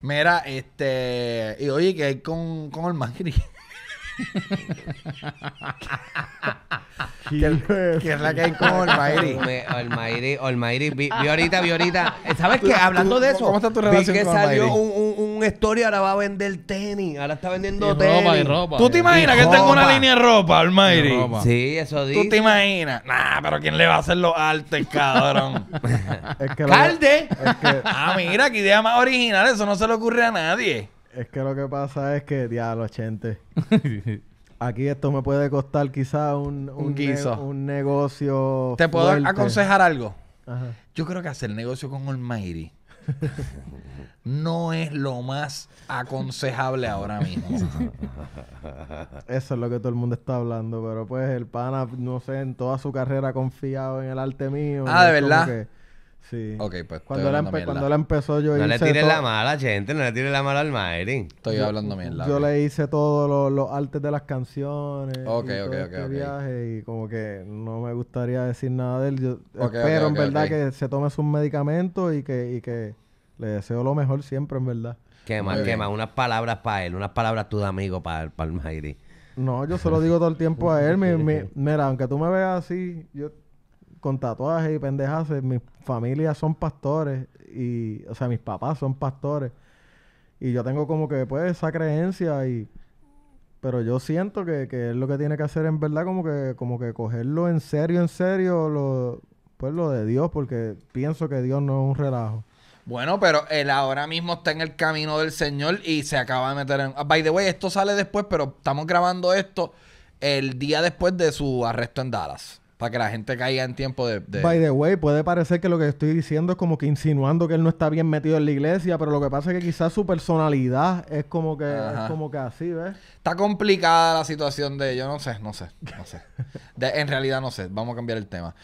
Mira, este. Y oye, que hay con, con el Magri. ¿Quién es la que hay con Olmairi. Olmairi, Olmairi. Vi, ahorita, vi ahorita. ¿Sabes qué? Hablando de eso. ¿Cómo tu que salió un, un, un story, ahora va a vender tenis. Ahora está vendiendo y tenis. Ropa y ropa. ¿Tú te imaginas que tengo una línea de ropa, Olmairi? Sí, eso dice. ¿Tú te imaginas? Nah, pero ¿quién le va a hacer los artes, cabrón? es Ah, mira, qué idea más original. Eso no se le ocurre a nadie. Es que lo que pasa es que, diablo, gente, Aquí esto me puede costar quizá un, negocio. ¿Te puedo aconsejar algo? Yo creo que hacer negocio con Almighty no es lo más aconsejable ahora mismo. Eso es lo que todo el mundo está hablando, pero pues el pana, no sé, en toda su carrera ha confiado en el arte mío. Ah, de verdad. Sí. Ok, pues. Cuando, la, cuando la empezó yo no le tires la mala, gente. No le tires la mala al Mayrin. Estoy hablando mierda. Yo le hice todos los artes de las canciones. Ok, y este ok, Viaje y como que no me gustaría decir nada de él. Yo espero en verdad que se tome sus medicamentos y que, que le deseo lo mejor siempre, en verdad. Qué más, quema. más. Unas palabras para él. Unas palabras tú de amigo para, para el Mayrin. No, yo se lo digo todo el tiempo a él. mira, aunque tú me veas así, yo con tatuajes y pendejas. Eh, mi familia son pastores y, o sea, mis papás son pastores. Y yo tengo como que, pues, esa creencia y... Pero yo siento que, es lo que tiene que hacer en verdad, como que, como que cogerlo en serio, en serio, lo, pues lo de Dios, porque pienso que Dios no es un relajo. Bueno, pero él ahora mismo está en el camino del Señor y se acaba de meter en... By the way, esto sale después, pero estamos grabando esto el día después de su arresto en Dallas para que la gente caiga en tiempo de, By the way, puede parecer que lo que estoy diciendo es como que insinuando que él no está bien metido en la iglesia, pero lo que pasa es que quizás su personalidad es como que, como que así, ¿ves? Está complicada la situación de... Yo no sé, no sé, no sé. en realidad no sé. Vamos a cambiar el tema.